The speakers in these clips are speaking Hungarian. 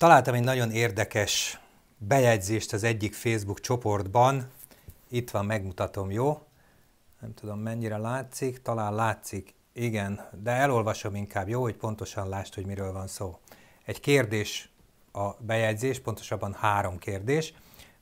Találtam egy nagyon érdekes bejegyzést az egyik Facebook csoportban. Itt van, megmutatom, jó? Nem tudom, mennyire látszik, talán látszik, igen, de elolvasom inkább, jó, hogy pontosan lásd, hogy miről van szó. Egy kérdés a bejegyzés, pontosabban három kérdés.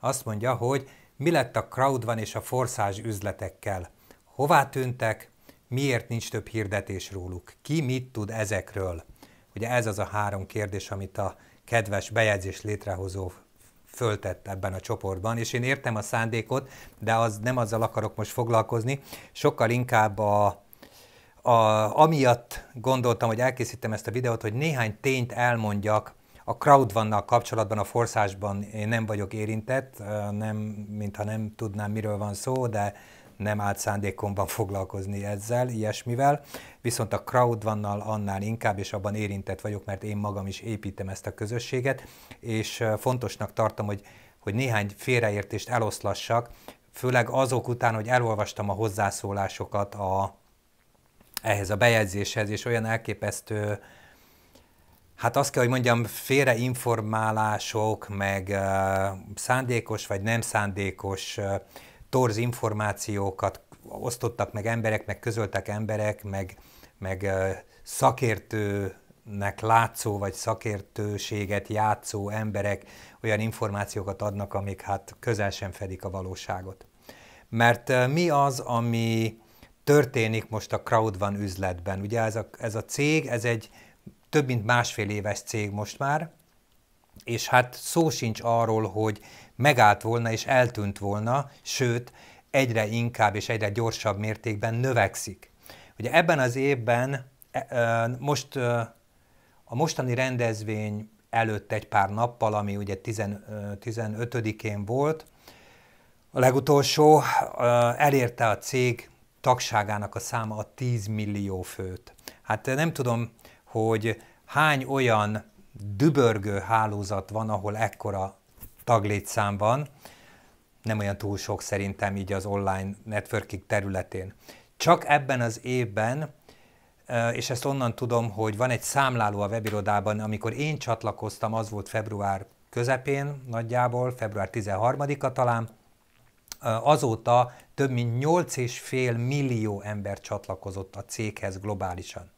Azt mondja, hogy mi lett a crowdvan és a forszázs üzletekkel? Hová tűntek? Miért nincs több hirdetés róluk? Ki mit tud ezekről? Ugye ez az a három kérdés, amit a kedves bejegyzést létrehozó föltett ebben a csoportban, és én értem a szándékot, de az nem azzal akarok most foglalkozni, sokkal inkább a, a, amiatt gondoltam, hogy elkészítem ezt a videót, hogy néhány tényt elmondjak a crowdvannal kapcsolatban, a forszásban én nem vagyok érintett, nem, mintha nem tudnám, miről van szó, de nem állt szándékomban foglalkozni ezzel, ilyesmivel, viszont a crowd vannal annál inkább, és abban érintett vagyok, mert én magam is építem ezt a közösséget, és fontosnak tartom, hogy, hogy néhány félreértést eloszlassak, főleg azok után, hogy elolvastam a hozzászólásokat a, ehhez a bejegyzéshez, és olyan elképesztő, hát azt kell, hogy mondjam, félreinformálások, meg uh, szándékos vagy nem szándékos uh, torz információkat osztottak meg emberek, meg közöltek emberek, meg, meg szakértőnek látszó, vagy szakértőséget játszó emberek olyan információkat adnak, amik hát közel sem fedik a valóságot. Mert mi az, ami történik most a Crowdvan üzletben? Ugye ez a, ez a cég, ez egy több mint másfél éves cég most már, és hát szó sincs arról, hogy megállt volna és eltűnt volna, sőt, egyre inkább és egyre gyorsabb mértékben növekszik. Ugye ebben az évben, e, e, most a mostani rendezvény előtt egy pár nappal, ami ugye 15-én volt, a legutolsó elérte a cég tagságának a száma a 10 millió főt. Hát nem tudom, hogy hány olyan dübörgő hálózat van, ahol ekkora taglétszám van, nem olyan túl sok szerintem így az online networking területén. Csak ebben az évben, és ezt onnan tudom, hogy van egy számláló a webirodában, amikor én csatlakoztam, az volt február közepén nagyjából, február 13-a talán, azóta több mint 8,5 millió ember csatlakozott a céghez globálisan.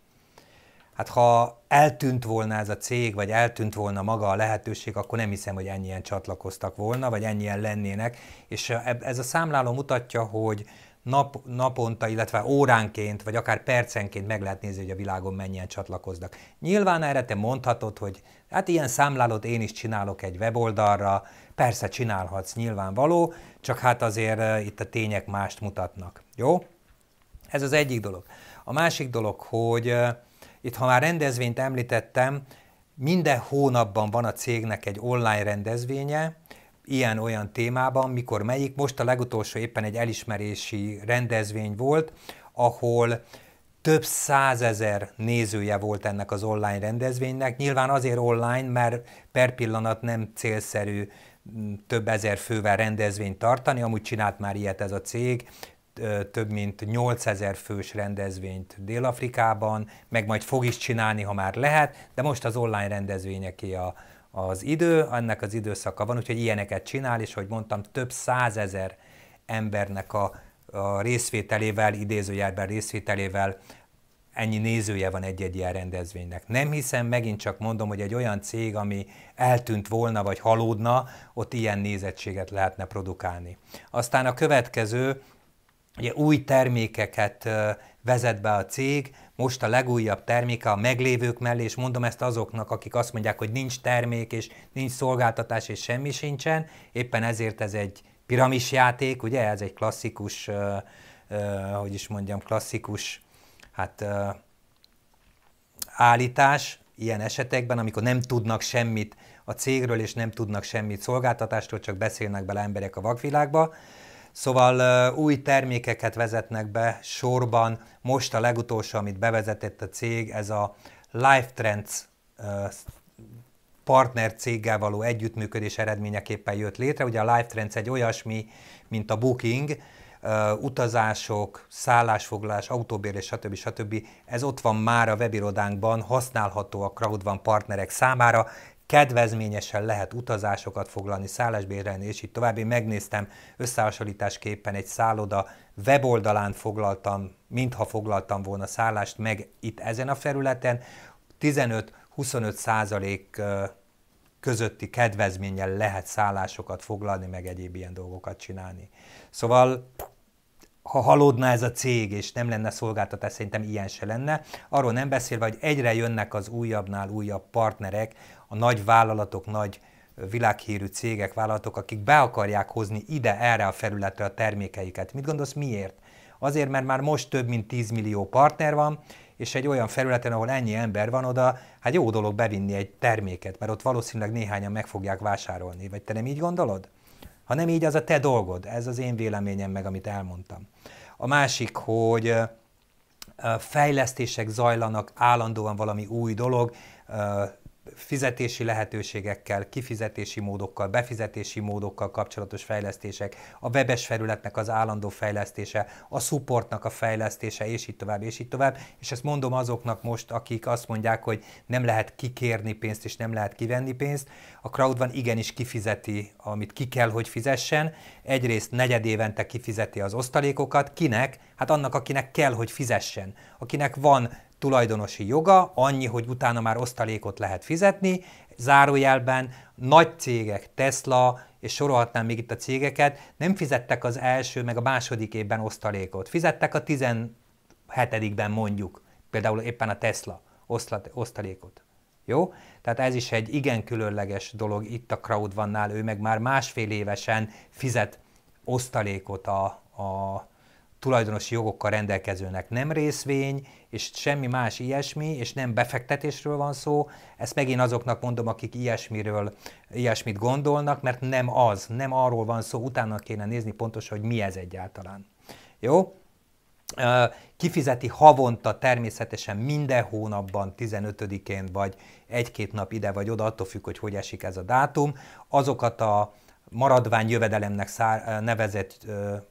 Hát ha eltűnt volna ez a cég, vagy eltűnt volna maga a lehetőség, akkor nem hiszem, hogy ennyien csatlakoztak volna, vagy ennyien lennének. És eh, ez a számláló mutatja, hogy nap, naponta, illetve óránként, vagy akár percenként meg lehet nézni, hogy a világon mennyien csatlakoznak. Nyilván erre te mondhatod, hogy hát ilyen számlálót én is csinálok egy weboldalra, persze csinálhatsz, nyilvánvaló, csak hát azért eh, itt a tények mást mutatnak. Jó? Ez az egyik dolog. A másik dolog, hogy eh, itt, ha már rendezvényt említettem, minden hónapban van a cégnek egy online rendezvénye, ilyen-olyan témában, mikor melyik. Most a legutolsó éppen egy elismerési rendezvény volt, ahol több százezer nézője volt ennek az online rendezvénynek. Nyilván azért online, mert per pillanat nem célszerű több ezer fővel rendezvényt tartani, amúgy csinált már ilyet ez a cég, több mint 8000 fős rendezvényt Dél-Afrikában, meg majd fog is csinálni, ha már lehet, de most az online rendezvényeké a, az idő, ennek az időszaka van, úgyhogy ilyeneket csinál, és hogy mondtam, több százezer embernek a, a részvételével, idézőjelben részvételével ennyi nézője van egy-egy ilyen rendezvénynek. Nem hiszem, megint csak mondom, hogy egy olyan cég, ami eltűnt volna, vagy halódna, ott ilyen nézettséget lehetne produkálni. Aztán a következő, Ugye új termékeket vezet be a cég, most a legújabb terméke a meglévők mellé, és mondom ezt azoknak, akik azt mondják, hogy nincs termék, és nincs szolgáltatás, és semmi sincsen, éppen ezért ez egy piramisjáték, ugye, ez egy klasszikus, hogy is mondjam, klasszikus, hát állítás ilyen esetekben, amikor nem tudnak semmit a cégről, és nem tudnak semmit szolgáltatástól, csak beszélnek bele emberek a vakvilágba, Szóval új termékeket vezetnek be sorban. Most a legutolsó, amit bevezetett a cég, ez a Life Trends partner céggel való együttműködés eredményeképpen jött létre. Ugye a Life Trends egy olyasmi, mint a Booking, utazások, szállásfoglalás, autóbérlés, stb. stb. Ez ott van már a webirodánkban, használható a Crowdvan partnerek számára kedvezményesen lehet utazásokat foglalni, szállásbérelni, és így további megnéztem összehasonlításképpen egy szálloda weboldalán foglaltam, mintha foglaltam volna szállást meg itt ezen a területen, 15-25 százalék közötti kedvezménnyel lehet szállásokat foglalni, meg egyéb ilyen dolgokat csinálni. Szóval ha halódna ez a cég, és nem lenne szolgáltatás, szerintem ilyen se lenne. Arról nem beszélve, hogy egyre jönnek az újabbnál újabb partnerek, a nagy vállalatok, nagy világhírű cégek, vállalatok, akik be akarják hozni ide, erre a felületre a termékeiket. Mit gondolsz, miért? Azért, mert már most több mint 10 millió partner van, és egy olyan felületen, ahol ennyi ember van oda, hát jó dolog bevinni egy terméket, mert ott valószínűleg néhányan meg fogják vásárolni. Vagy te nem így gondolod? Ha nem így, az a te dolgod. Ez az én véleményem meg, amit elmondtam. A másik, hogy fejlesztések zajlanak, állandóan valami új dolog, fizetési lehetőségekkel, kifizetési módokkal, befizetési módokkal kapcsolatos fejlesztések, a webes felületnek az állandó fejlesztése, a supportnak a fejlesztése, és így tovább, és így tovább. És ezt mondom azoknak most, akik azt mondják, hogy nem lehet kikérni pénzt, és nem lehet kivenni pénzt. A crowd van igenis kifizeti, amit ki kell, hogy fizessen. Egyrészt negyed évente kifizeti az osztalékokat. Kinek? Hát annak, akinek kell, hogy fizessen. Akinek van tulajdonosi joga, annyi, hogy utána már osztalékot lehet fizetni, zárójelben nagy cégek, Tesla, és sorolhatnám még itt a cégeket, nem fizettek az első, meg a második évben osztalékot. Fizettek a 17-ben mondjuk, például éppen a Tesla oszlat, osztalékot. Jó? Tehát ez is egy igen különleges dolog itt a crowdvannál, ő meg már másfél évesen fizet osztalékot a, a tulajdonosi jogokkal rendelkezőnek. Nem részvény, és semmi más ilyesmi, és nem befektetésről van szó. Ezt megint azoknak mondom, akik ilyesmiről, ilyesmit gondolnak, mert nem az, nem arról van szó, utána kéne nézni pontosan, hogy mi ez egyáltalán. Jó? Kifizeti havonta természetesen minden hónapban 15-én, vagy egy-két nap ide vagy oda, attól függ, hogy hogy esik ez a dátum, azokat a maradvány jövedelemnek nevezett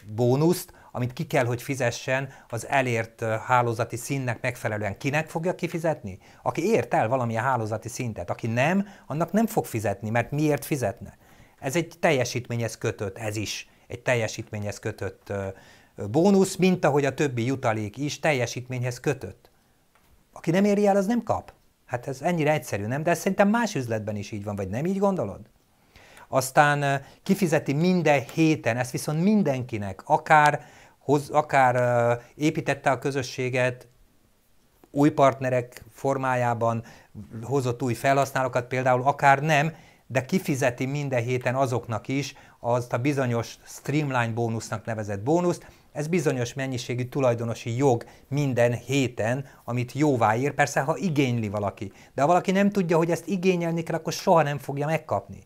bónuszt, amit ki kell, hogy fizessen az elért hálózati színnek megfelelően. Kinek fogja kifizetni? Aki ért el valamilyen hálózati szintet, aki nem, annak nem fog fizetni, mert miért fizetne? Ez egy teljesítményhez kötött, ez is egy teljesítményhez kötött bónusz, mint ahogy a többi jutalék is teljesítményhez kötött. Aki nem éri el, az nem kap. Hát ez ennyire egyszerű, nem? De ez szerintem más üzletben is így van, vagy nem így gondolod? Aztán kifizeti minden héten, ezt viszont mindenkinek, akár hoz, akár építette a közösséget, új partnerek formájában hozott új felhasználókat például, akár nem, de kifizeti minden héten azoknak is azt a bizonyos streamline bónusznak nevezett bónuszt, ez bizonyos mennyiségű tulajdonosi jog minden héten, amit jóvá ír, persze ha igényli valaki. De ha valaki nem tudja, hogy ezt igényelni kell, akkor soha nem fogja megkapni.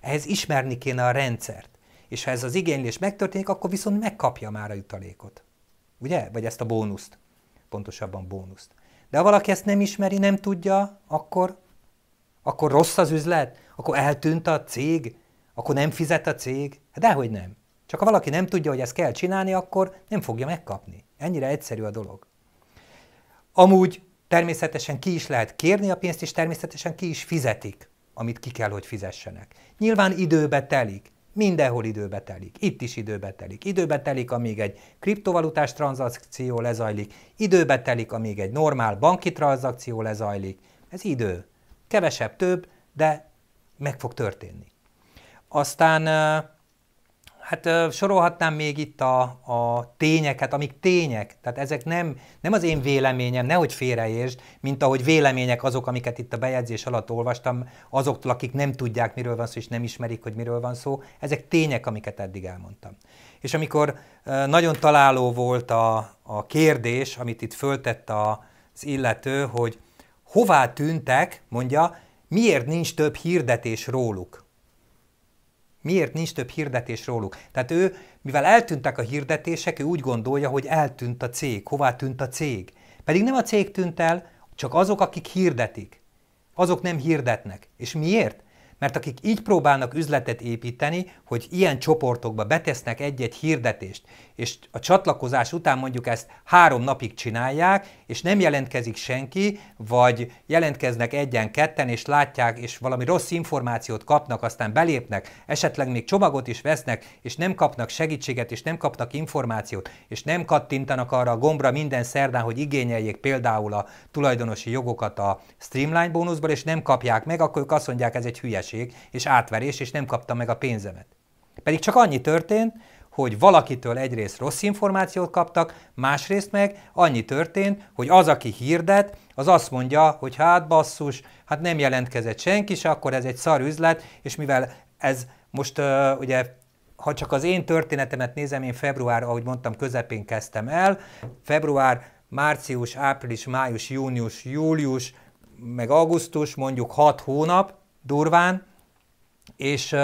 Ehhez ismerni kéne a rendszert. És ha ez az igénylés megtörténik, akkor viszont megkapja már a jutalékot. Ugye? Vagy ezt a bónuszt. Pontosabban bónuszt. De ha valaki ezt nem ismeri, nem tudja, akkor, akkor rossz az üzlet, akkor eltűnt a cég, akkor nem fizet a cég. Hát dehogy nem. Csak ha valaki nem tudja, hogy ezt kell csinálni, akkor nem fogja megkapni. Ennyire egyszerű a dolog. Amúgy természetesen ki is lehet kérni a pénzt, és természetesen ki is fizetik, amit ki kell, hogy fizessenek. Nyilván időbe telik. Mindenhol időbe telik, itt is időbe telik. Időbe telik, amíg egy kriptovalutás tranzakció lezajlik, időbe telik, amíg egy normál banki tranzakció lezajlik. Ez idő. Kevesebb, több, de meg fog történni. Aztán Hát sorolhatnám még itt a, a tényeket, amik tények, tehát ezek nem, nem az én véleményem, nehogy félreértsd, mint ahogy vélemények azok, amiket itt a bejegyzés alatt olvastam, azoktól, akik nem tudják, miről van szó, és nem ismerik, hogy miről van szó, ezek tények, amiket eddig elmondtam. És amikor nagyon találó volt a, a kérdés, amit itt föltett az illető, hogy hová tűntek, mondja, miért nincs több hirdetés róluk. Miért nincs több hirdetés róluk? Tehát ő, mivel eltűntek a hirdetések, ő úgy gondolja, hogy eltűnt a cég. Hová tűnt a cég? Pedig nem a cég tűnt el, csak azok, akik hirdetik. Azok nem hirdetnek. És miért? Mert akik így próbálnak üzletet építeni, hogy ilyen csoportokba betesznek egy-egy hirdetést, és a csatlakozás után mondjuk ezt három napig csinálják, és nem jelentkezik senki, vagy jelentkeznek egyen, ketten, és látják, és valami rossz információt kapnak, aztán belépnek, esetleg még csomagot is vesznek, és nem kapnak segítséget, és nem kapnak információt, és nem kattintanak arra a gombra minden szerdán, hogy igényeljék például a tulajdonosi jogokat a streamline bónuszból, és nem kapják meg, akkor ők azt mondják, ez egy hülyeség vereség és átverés, és nem kaptam meg a pénzemet. Pedig csak annyi történt, hogy valakitől egyrészt rossz információt kaptak, másrészt meg annyi történt, hogy az, aki hirdet, az azt mondja, hogy hát basszus, hát nem jelentkezett senki se, akkor ez egy szar üzlet, és mivel ez most uh, ugye ha csak az én történetemet nézem, én február, ahogy mondtam, közepén kezdtem el. Február, március, április, május, június, július, meg augusztus, mondjuk 6 hónap, durván, és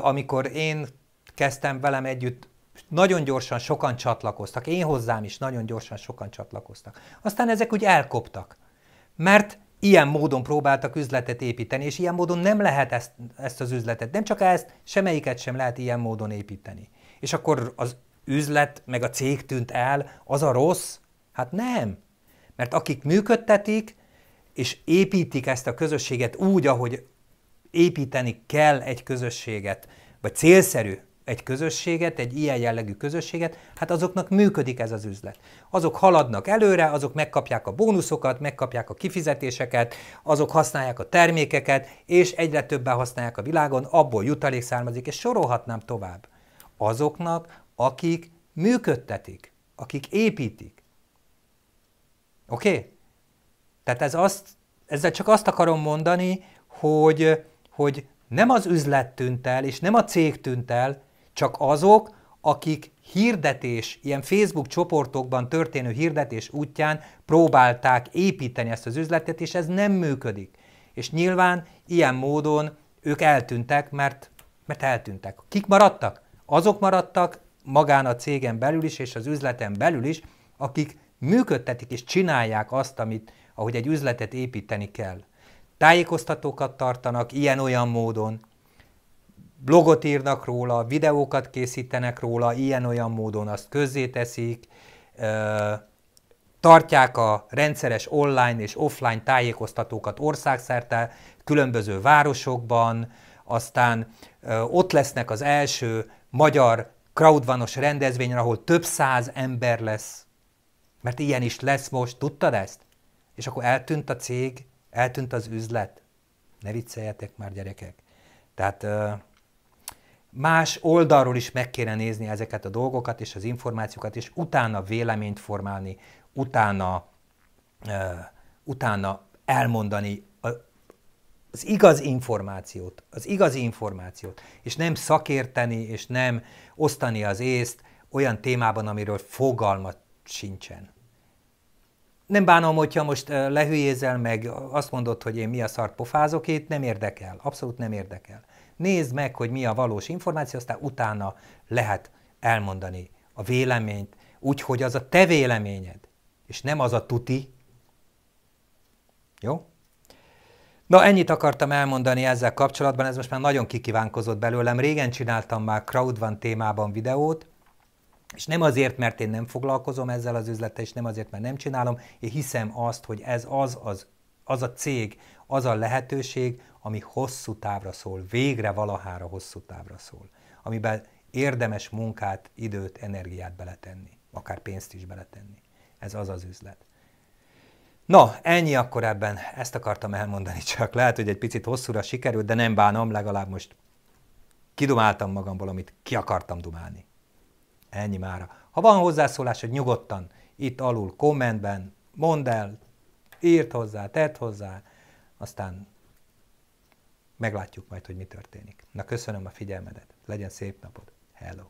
amikor én kezdtem velem együtt, nagyon gyorsan sokan csatlakoztak, én hozzám is nagyon gyorsan sokan csatlakoztak. Aztán ezek úgy elkoptak, mert ilyen módon próbáltak üzletet építeni, és ilyen módon nem lehet ezt, ezt az üzletet, nem csak ezt, semmelyiket sem lehet ilyen módon építeni. És akkor az üzlet, meg a cég tűnt el, az a rossz? Hát nem. Mert akik működtetik, és építik ezt a közösséget úgy, ahogy építeni kell egy közösséget, vagy célszerű egy közösséget, egy ilyen jellegű közösséget, hát azoknak működik ez az üzlet. Azok haladnak előre, azok megkapják a bónuszokat, megkapják a kifizetéseket, azok használják a termékeket, és egyre többen használják a világon, abból jutalék származik, és sorolhatnám tovább. Azoknak, akik működtetik, akik építik. Oké? Okay? Tehát ez azt, ezzel csak azt akarom mondani, hogy, hogy nem az üzlet tűnt el, és nem a cég tűnt el, csak azok, akik hirdetés, ilyen Facebook csoportokban történő hirdetés útján próbálták építeni ezt az üzletet, és ez nem működik. És nyilván ilyen módon ők eltűntek, mert, mert eltűntek. Kik maradtak? Azok maradtak magán a cégen belül is, és az üzleten belül is, akik működtetik és csinálják azt, amit, ahogy egy üzletet építeni kell. Tájékoztatókat tartanak ilyen-olyan módon, blogot írnak róla, videókat készítenek róla, ilyen-olyan módon azt közzéteszik, tartják a rendszeres online és offline tájékoztatókat országszerte, különböző városokban, aztán ott lesznek az első magyar crowdvanos rendezvényre, ahol több száz ember lesz, mert ilyen is lesz most, tudtad ezt? És akkor eltűnt a cég, eltűnt az üzlet. Ne vicceljetek már, gyerekek. Tehát más oldalról is meg kéne nézni ezeket a dolgokat és az információkat, és utána véleményt formálni, utána, utána elmondani az igaz információt, az igazi információt, és nem szakérteni, és nem osztani az észt olyan témában, amiről fogalmat sincsen nem bánom, hogyha most lehülyézel meg, azt mondod, hogy én mi a szart pofázok itt, nem érdekel, abszolút nem érdekel. Nézd meg, hogy mi a valós információ, aztán utána lehet elmondani a véleményt, úgyhogy az a te véleményed, és nem az a tuti. Jó? Na, ennyit akartam elmondani ezzel kapcsolatban, ez most már nagyon kikívánkozott belőlem. Régen csináltam már Crowdvan témában videót, és nem azért, mert én nem foglalkozom ezzel az üzlettel, és nem azért, mert nem csinálom, én hiszem azt, hogy ez az, az, az a cég, az a lehetőség, ami hosszú távra szól, végre valahára hosszú távra szól, amiben érdemes munkát, időt, energiát beletenni, akár pénzt is beletenni. Ez az az üzlet. Na, ennyi akkor ebben, ezt akartam elmondani csak. Lehet, hogy egy picit hosszúra sikerült, de nem bánom, legalább most kidumáltam magamból, amit ki akartam dumálni. Ennyi mára. Ha van hozzászólásod, nyugodtan itt alul kommentben mondd el, írd hozzá, tedd hozzá, aztán meglátjuk majd, hogy mi történik. Na köszönöm a figyelmedet, legyen szép napod, hello!